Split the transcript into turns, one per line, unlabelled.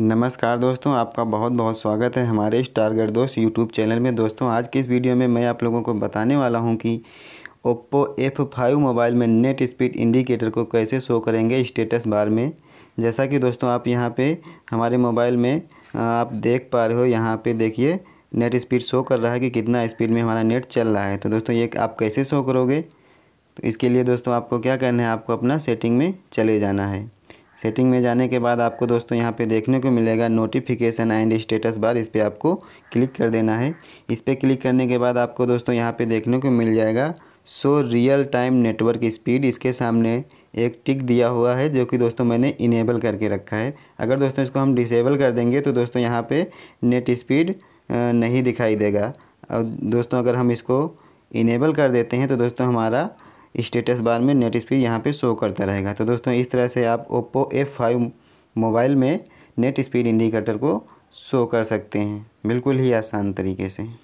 नमस्कार दोस्तों आपका बहुत बहुत स्वागत है हमारे स्टारगर दोस्त यूट्यूब चैनल में दोस्तों आज की इस वीडियो में मैं आप लोगों को बताने वाला हूं कि ओप्पो एफ़ फाइव मोबाइल में नेट स्पीड इंडिकेटर को कैसे शो करेंगे स्टेटस बार में जैसा कि दोस्तों आप यहाँ पे हमारे मोबाइल में आप देख पा रहे हो यहाँ पर देखिए नेट स्पीड शो कर रहा है कि कितना स्पीड में हमारा नेट चल रहा है तो दोस्तों ये आप कैसे शो करोगे तो इसके लिए दोस्तों आपको क्या करना है आपको अपना सेटिंग में चले जाना है सेटिंग में जाने के बाद आपको दोस्तों यहाँ पे देखने को मिलेगा नोटिफिकेशन एंड स्टेटस बार इस पर आपको क्लिक कर देना है इस पर क्लिक करने के बाद आपको दोस्तों यहाँ पे देखने को मिल जाएगा so real time network speed इसके सामने एक टिक दिया हुआ है जो कि दोस्तों मैंने इनेबल करके रखा है अगर दोस्तों इसको हम डिसेबल कर देंगे तो दोस्तों यहाँ पर नेट स्पीड नहीं दिखाई देगा और दोस्तों अगर हम इसको इनेबल कर देते हैं तो दोस्तों हमारा स्टेटस बार में नेट स्पीड यहाँ पे शो करता रहेगा तो दोस्तों इस तरह से आप ओप्पो एफ फाइव मोबाइल में नेट स्पीड इंडिकेटर को शो कर सकते हैं बिल्कुल ही आसान तरीके से